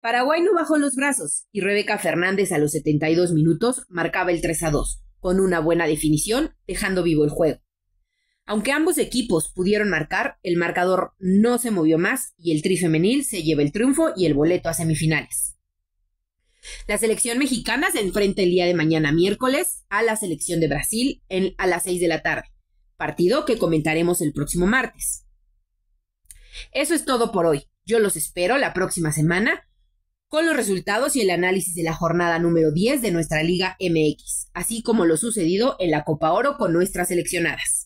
Paraguay no bajó los brazos y Rebeca Fernández a los 72 minutos marcaba el 3 a 2, con una buena definición, dejando vivo el juego. Aunque ambos equipos pudieron marcar, el marcador no se movió más y el tri femenil se lleva el triunfo y el boleto a semifinales. La selección mexicana se enfrenta el día de mañana miércoles a la selección de Brasil en, a las 6 de la tarde, partido que comentaremos el próximo martes. Eso es todo por hoy. Yo los espero la próxima semana con los resultados y el análisis de la jornada número 10 de nuestra Liga MX, así como lo sucedido en la Copa Oro con nuestras seleccionadas.